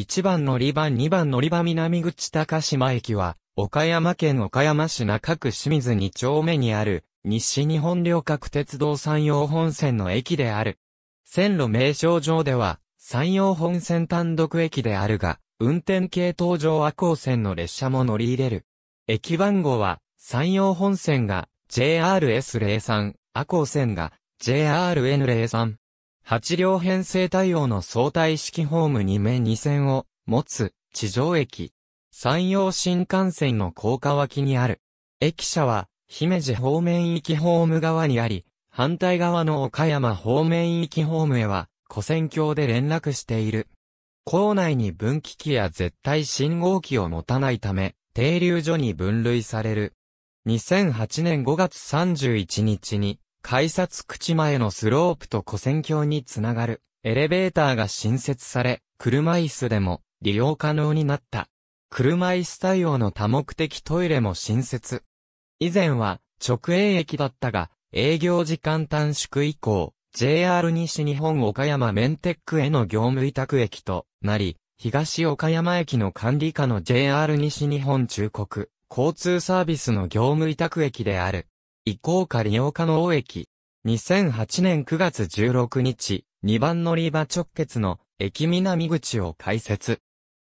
1番乗り場2番乗り場南口高島駅は、岡山県岡山市中区清水2丁目にある、西日本旅客鉄道山陽本線の駅である。線路名称上では、山陽本線単独駅であるが、運転系統上赤高線の列車も乗り入れる。駅番号は、山陽本線が JRS03、赤高線が JRN03。8両編成対応の相対式ホーム2面2線を持つ地上駅。山陽新幹線の高架脇にある。駅舎は姫路方面行きホーム側にあり、反対側の岡山方面行きホームへは、古線橋で連絡している。校内に分岐器や絶対信号機を持たないため、停留所に分類される。2008年5月31日に、改札口前のスロープと古戦橋につながるエレベーターが新設され、車椅子でも利用可能になった。車椅子対応の多目的トイレも新設。以前は直営駅だったが、営業時間短縮以降、JR 西日本岡山メンテックへの業務委託駅となり、東岡山駅の管理下の JR 西日本中国交通サービスの業務委託駅である。移行下利用可能駅。2008年9月16日、2番乗り場直結の駅南口を開設。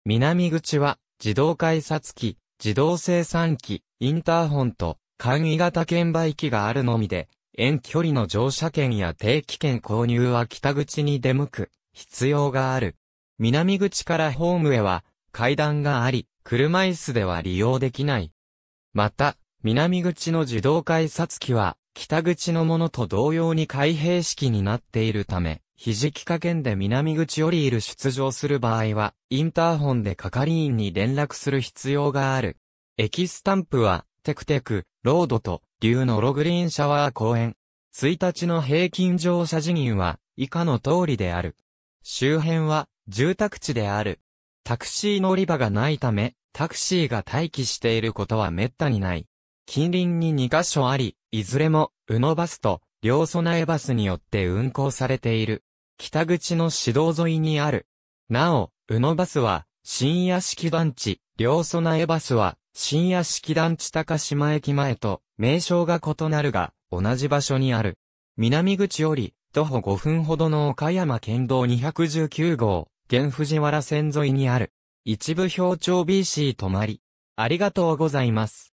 南口は自動改札機、自動生産機、インターホンと簡易型券売機があるのみで、遠距離の乗車券や定期券購入は北口に出向く必要がある。南口からホームへは階段があり、車椅子では利用できない。また、南口の自動改札機は、北口のものと同様に開閉式になっているため、ひじき加減で南口よりいる出場する場合は、インターホンで係員に連絡する必要がある。駅スタンプは、テクテク、ロードと、竜のログリーンシャワー公園。1日の平均乗車人員は、以下の通りである。周辺は、住宅地である。タクシー乗り場がないため、タクシーが待機していることは滅多にない。近隣に2カ所あり、いずれも、宇野バスと、両備えバスによって運行されている。北口の市道沿いにある。なお、宇野バスは、深夜式団地、両備えバスは、深夜式団地高島駅前と、名称が異なるが、同じ場所にある。南口より、徒歩5分ほどの岡山県道219号、現藤原線沿いにある。一部表帳 BC 止まり。ありがとうございます。